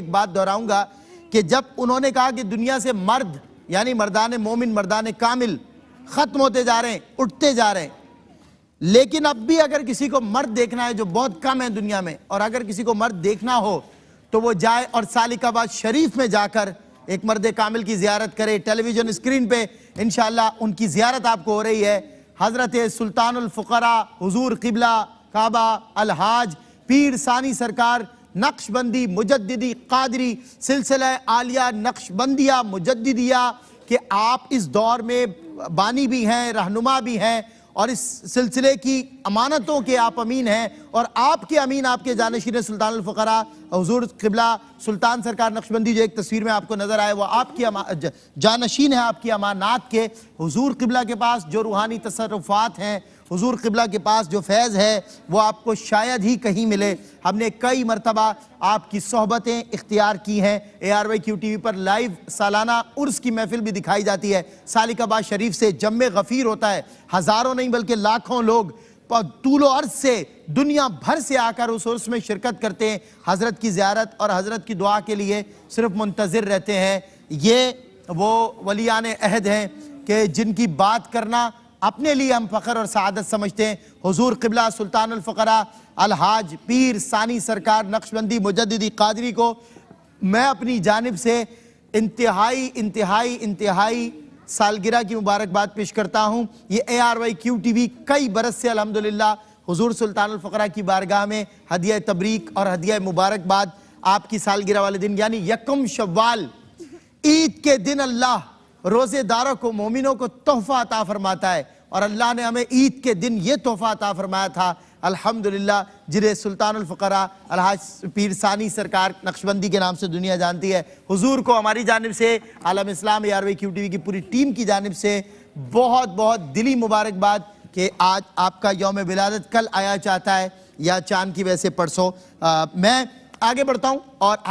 एक बात दोहराऊंगा कि जब उन्होंने कहा कि दुनिया से मर्द यानी मर्दान मोमिन मर्दान कामिल ख़त्म होते जा रहे हैं उठते जा रहे हैं लेकिन अब भी अगर किसी को मर्द देखना है जो बहुत कम है दुनिया में और अगर किसी को मर्द देखना हो तो वो जाए और सालिकाबाद शरीफ में जाकर एक मर्द कामिल की जियारत करे टेलीविजन स्क्रीन पे इनशाला उनकी जियारत आपको हो रही है हज़रत सुल्तानफ़रा हजूर किबला काबा अलहाज पीर सानी सरकार नक्शबंदी मुजदी कादरी सिलसिला आलिया नक्शबंदिया मुजदिया कि आप इस दौर में बानी भी हैं रहनुमा भी हैं और इस सिलसिले की अमानतों के आप अमीन हैं और आपके अमीन आपके जानशीन सुल्तान फ़रा हजूर किबला सुल्तान सरकार नक्शबंदी जो एक तस्वीर में आपको नज़र आए वह आपकी जानशीन है आपकी अमानात के हजूर किबला के पास जो रूहानी तसरफात हैं हजूर किबला के पास जो फैज़ है वो आपको शायद ही कहीं मिले हमने कई मरतबा आपकी सहबतें इख्तियार की हैं A R Y Q T V पर लाइव सालाना उर्स की महफिल भी दिखाई जाती है सालिकाबाद शरीफ से जम गफ़ीर होता है हज़ारों नहीं बल्कि लाखों लोग तूलो अर्ज से दुनिया भर से आकर उस उर्स में शिरकत करते हैं हज़रत की ज्यारत और हज़रत की दुआ के लिए सिर्फ मुंतज़र रहते हैं ये वो वलियान अहद हैं कि जिनकी बात करना अपने लिए हम फ़ख्र और शहादत समझते हैं हजूर कबला सुल्तानफ़रा अलहाज पीर सानी सरकार नक्शबंदी मुजदी कादरी को मैं अपनी जानब से इंतहाई इंतहाई इंतहाई सालगिरह की मुबारकबाद पेश करता हूँ ये A R Y Q T V कई बरस से अलहमदिल्ला हजूर सुल्तानफ़रा की बारगाह में हदिया तबरीक और हदिया मुबारकबाद आपकी सालगिरह वाले दिन यानी यकम शवाल ईद के दिन अल्लाह रोज़ेदारों को मोमिनों को तोहफा अता फरमाता है और अल्लाह ने हमें ईद के दिन ये तोहफ़ा अता फरमाया था अल्हम्दुलिल्लाह जिरे सुल्तानफ़रा अलहाज पीर सानी सरकार नक्शबंदी के नाम से दुनिया जानती है हुजूर को हमारी जानब से आलम इस्लाम यारवे क्यू टी वी की पूरी टीम की जानब से बहुत बहुत दिली मुबारकबाद कि आज आपका योम विलादत कल आया चाहता है या चांद की वैसे परसों मैं आगे बढ़ता हूँ और